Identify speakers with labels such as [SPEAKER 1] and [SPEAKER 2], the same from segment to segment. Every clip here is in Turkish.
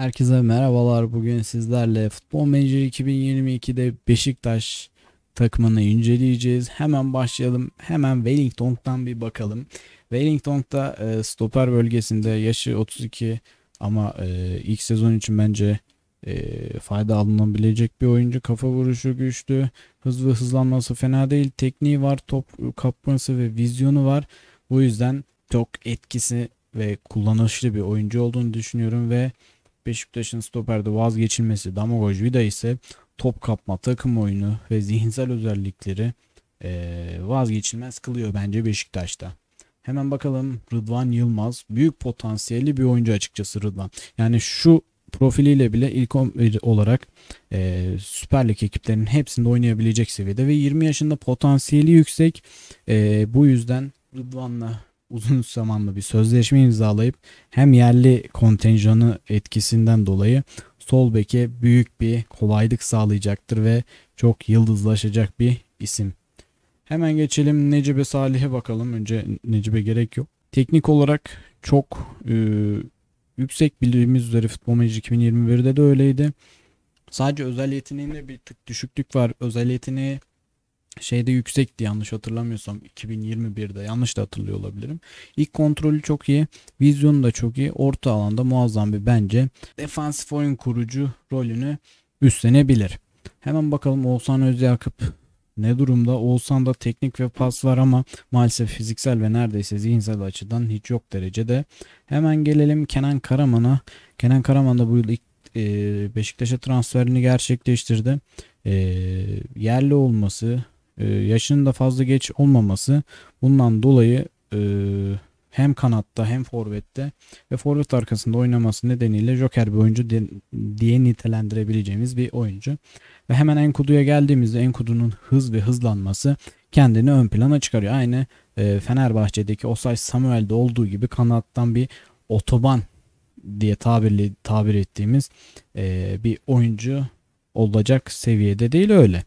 [SPEAKER 1] Herkese merhabalar. Bugün sizlerle Futbol Manager 2022'de Beşiktaş takımını inceleyeceğiz. Hemen başlayalım. Hemen Wellington'dan bir bakalım. Wellington'da e, stoper bölgesinde yaşı 32 ama e, ilk sezon için bence e, fayda alınabilecek bir oyuncu. Kafa vuruşu güçlü, hızlı hızlanması fena değil. Tekniği var, top kapması ve vizyonu var. Bu yüzden çok etkisi ve kullanışlı bir oyuncu olduğunu düşünüyorum ve Beşiktaş'ın stoperde vazgeçilmesi Damagoj Vida ise top kapma, takım oyunu ve zihinsel özellikleri vazgeçilmez kılıyor bence Beşiktaş'ta. Hemen bakalım Rıdvan Yılmaz. Büyük potansiyelli bir oyuncu açıkçası Rıdvan. Yani şu profiliyle bile ilk olarak e, Süper Lig ekiplerinin hepsinde oynayabilecek seviyede ve 20 yaşında potansiyeli yüksek. E, bu yüzden Rıdvan'la uzun zamanlı bir sözleşme imzalayıp hem yerli kontenjanı etkisinden dolayı sol beke büyük bir kolaylık sağlayacaktır ve çok yıldızlaşacak bir isim. Hemen geçelim Necibe Salih'e bakalım. Önce Necibe gerek yok. Teknik olarak çok e, yüksek bildiğimiz üzere Futbol Manager 2021'de de öyleydi. Sadece özel yeteneğinde bir tık düşüklük var. Özel yeteneği şeyde yüksekti yanlış hatırlamıyorsam 2021'de yanlış da hatırlıyor olabilirim. İlk kontrolü çok iyi. Vizyonu da çok iyi. Orta alanda muazzam bir bence defansif oyun kurucu rolünü üstlenebilir. Hemen bakalım Oğuzhan Özyakıp ne durumda? Oğuzhan da teknik ve pas var ama maalesef fiziksel ve neredeyse zihinsel açıdan hiç yok derecede. Hemen gelelim Kenan Karaman'a. Kenan Karaman da bu yıl ilk e, Beşiktaş'a transferini gerçekleştirdi. E, yerli olması ee, yaşının da fazla geç olmaması bundan dolayı e, hem kanatta hem forvette ve forvet arkasında oynaması nedeniyle joker bir oyuncu diye, nitelendirebileceğimiz bir oyuncu. Ve hemen Enkudu'ya geldiğimizde Enkudu'nun hız ve hızlanması kendini ön plana çıkarıyor. Aynı e, Fenerbahçe'deki Osay Samuel'de olduğu gibi kanattan bir otoban diye tabirli tabir ettiğimiz e, bir oyuncu olacak seviyede değil öyle.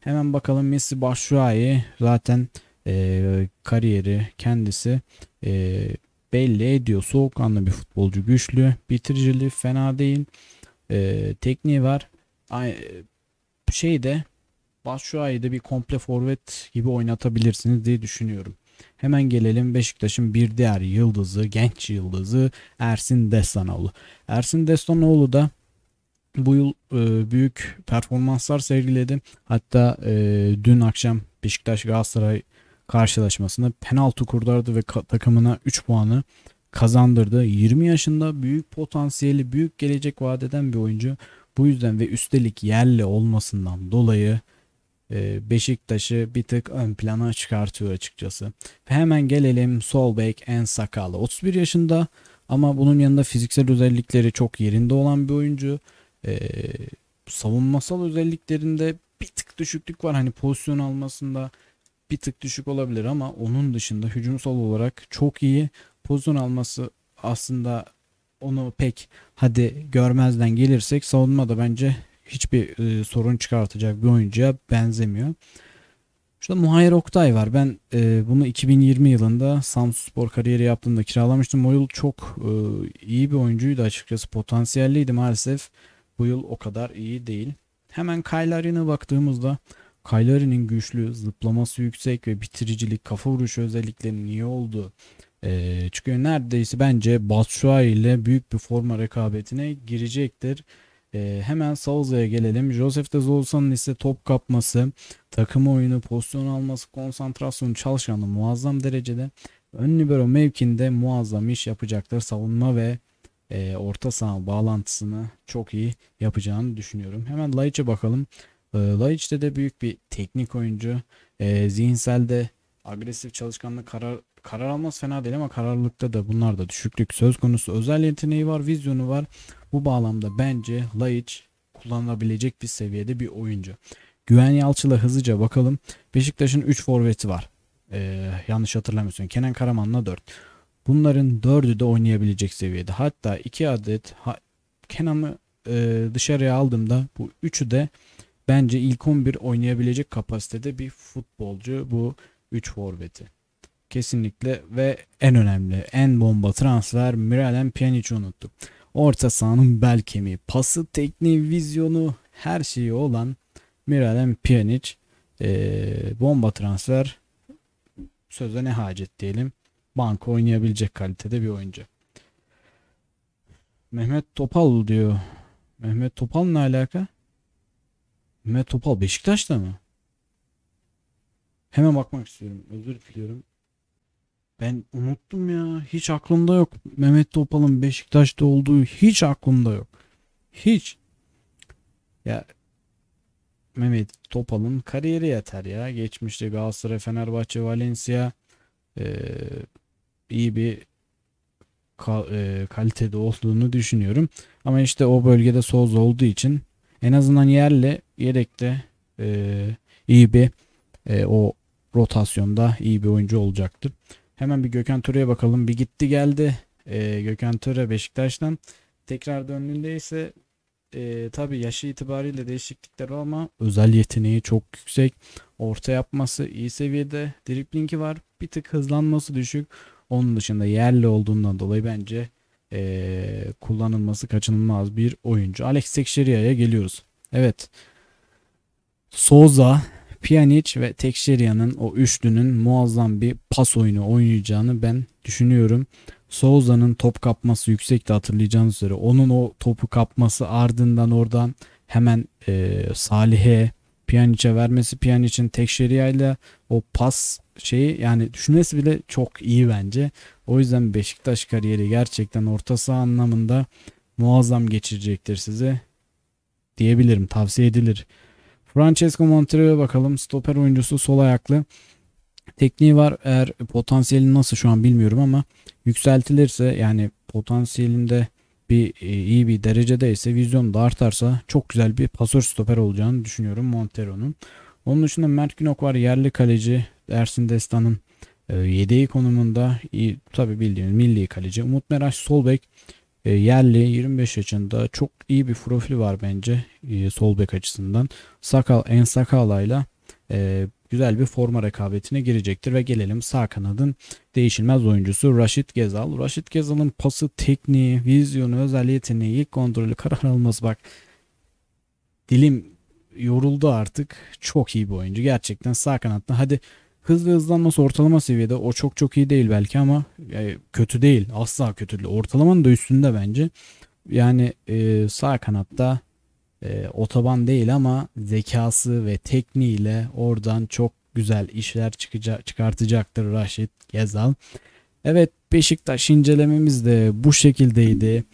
[SPEAKER 1] Hemen bakalım Messi Başuayı zaten e, kariyeri kendisi e, belli ediyor. Soğukkanlı bir futbolcu güçlü. Bitiriciliği fena değil. E, tekniği var. Ay, e, şeyde Başuay'ı da bir komple forvet gibi oynatabilirsiniz diye düşünüyorum. Hemen gelelim Beşiktaş'ın bir diğer yıldızı, genç yıldızı Ersin Destanoğlu. Ersin Destanoğlu da bu yıl e, büyük performanslar sergiledi. Hatta e, dün akşam Beşiktaş Galatasaray karşılaşmasında penaltı kurtardı ve takımına 3 puanı kazandırdı. 20 yaşında büyük potansiyeli, büyük gelecek vaat eden bir oyuncu. Bu yüzden ve üstelik yerli olmasından dolayı e, Beşiktaş'ı bir tık ön plana çıkartıyor açıkçası. Ve hemen gelelim sol bek en sakalı. 31 yaşında ama bunun yanında fiziksel özellikleri çok yerinde olan bir oyuncu e, savunmasal özelliklerinde bir tık düşüklük var. Hani pozisyon almasında bir tık düşük olabilir ama onun dışında hücumsal olarak çok iyi pozisyon alması aslında onu pek hadi görmezden gelirsek savunmada bence hiçbir e, sorun çıkartacak bir oyuncuya benzemiyor. Şurada Muhayyer Oktay var. Ben e, bunu 2020 yılında Spor kariyeri yaptığımda kiralamıştım. O yıl çok e, iyi bir oyuncuydu açıkçası. Potansiyelliydi maalesef bu yıl o kadar iyi değil. Hemen Kaylarine baktığımızda Kaylari'nin güçlü, zıplaması yüksek ve bitiricilik, kafa vuruşu özelliklerinin iyi olduğu e, çıkıyor. Neredeyse bence Batshuayi ile büyük bir forma rekabetine girecektir. E, hemen Salza'ya gelelim. joseph de Zolsan'ın ise top kapması, takım oyunu, pozisyon alması, konsantrasyon çalışkanlığı muazzam derecede. Ön libero mevkinde muazzam iş yapacaktır. Savunma ve e, orta saha bağlantısını çok iyi yapacağını düşünüyorum. Hemen Laiç'e bakalım. E, Laiç'te de büyük bir teknik oyuncu. E, zihinsel de agresif çalışkanlık karar karar almaz fena değil ama kararlılıkta da bunlar da düşüklük söz konusu. Özel yeteneği var, vizyonu var. Bu bağlamda bence Laiç kullanılabilecek bir seviyede bir oyuncu. Güven Yalçı'la hızlıca bakalım. Beşiktaş'ın 3 forveti var. Ee, yanlış hatırlamıyorsun. Kenan Karaman'la 4. Bunların dördü de oynayabilecek seviyede. Hatta iki adet ha, Kenam'ı e, dışarıya aldığımda bu üçü de bence ilk 11 oynayabilecek kapasitede bir futbolcu bu 3 forveti. Kesinlikle ve en önemli en bomba transfer Miralem Pjanic'i unuttum. Orta sahanın bel kemiği, pası, tekniği, vizyonu her şeyi olan Miralem Pjanic e, bomba transfer söze ne hacet diyelim banka oynayabilecek kalitede bir oyuncu. Mehmet Topal diyor. Mehmet Topal ne alaka? Mehmet Topal Beşiktaş'ta mı? Hemen bakmak istiyorum. Özür diliyorum. Ben unuttum ya. Hiç aklımda yok. Mehmet Topal'ın Beşiktaş'ta olduğu hiç aklımda yok. Hiç. Ya Mehmet Topal'ın kariyeri yeter ya. Geçmişte Galatasaray, Fenerbahçe, Valencia, ee, iyi bir e, kalitede olduğunu düşünüyorum. Ama işte o bölgede Soz olduğu için en azından yerli yedekte e, iyi bir e, o rotasyonda iyi bir oyuncu olacaktır. Hemen bir Gökhan Töre'ye bakalım. Bir gitti geldi e, Gökhan Töre Beşiktaş'tan. Tekrar döndüğünde ise e, tabi yaşı itibariyle değişiklikler var ama özel yeteneği çok yüksek. Orta yapması iyi seviyede. Driplingi var. Bir tık hızlanması düşük. Onun dışında yerli olduğundan dolayı bence e, kullanılması kaçınılmaz bir oyuncu. Alex Tekşeria'ya geliyoruz. Evet. Souza, Pjanic ve Tekşeria'nın o üçlünün muazzam bir pas oyunu oynayacağını ben düşünüyorum. Souza'nın top kapması yüksekti hatırlayacağınız üzere. Onun o topu kapması ardından oradan hemen e, Salih'e Pjanic'e vermesi Pjanic'in tek şeriyayla o pas şeyi yani düşünmesi bile çok iyi bence. O yüzden Beşiktaş kariyeri gerçekten orta saha anlamında muazzam geçirecektir size diyebilirim. Tavsiye edilir. Francesco Montreal'e bakalım. Stoper oyuncusu sol ayaklı. Tekniği var. Eğer potansiyeli nasıl şu an bilmiyorum ama yükseltilirse yani potansiyelinde bir e, iyi bir derecede ise vizyon da artarsa çok güzel bir pasör stoper olacağını düşünüyorum Montero'nun. Onun dışında Mert Günok var yerli kaleci Ersin Destan'ın e, yedeği konumunda tabi bildiğimiz milli kaleci. Umut Meraş Solbek e, yerli 25 yaşında çok iyi bir profili var bence Solbek açısından. Sakal En Sakala'yla güzel bir forma rekabetine girecektir ve gelelim sağ kanadın değişilmez oyuncusu Raşit Gezal. Raşit Gezal'ın pası, tekniği, vizyonu, özel yeteneği, ilk kontrolü, karar alması bak dilim yoruldu artık. Çok iyi bir oyuncu. Gerçekten sağ kanatta hadi hızlı hızlanması ortalama seviyede. O çok çok iyi değil belki ama e, kötü değil. Asla kötü değil. Ortalamanın da üstünde bence. Yani e, sağ kanatta e, otoban değil ama zekası ve tekniğiyle oradan çok güzel işler çıkacak, çıkartacaktır Raşit Gezal. Evet Beşiktaş incelememiz de bu şekildeydi.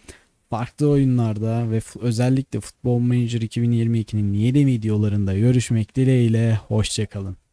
[SPEAKER 1] Farklı oyunlarda ve özellikle Football Manager 2022'nin yeni videolarında görüşmek dileğiyle. Hoşçakalın.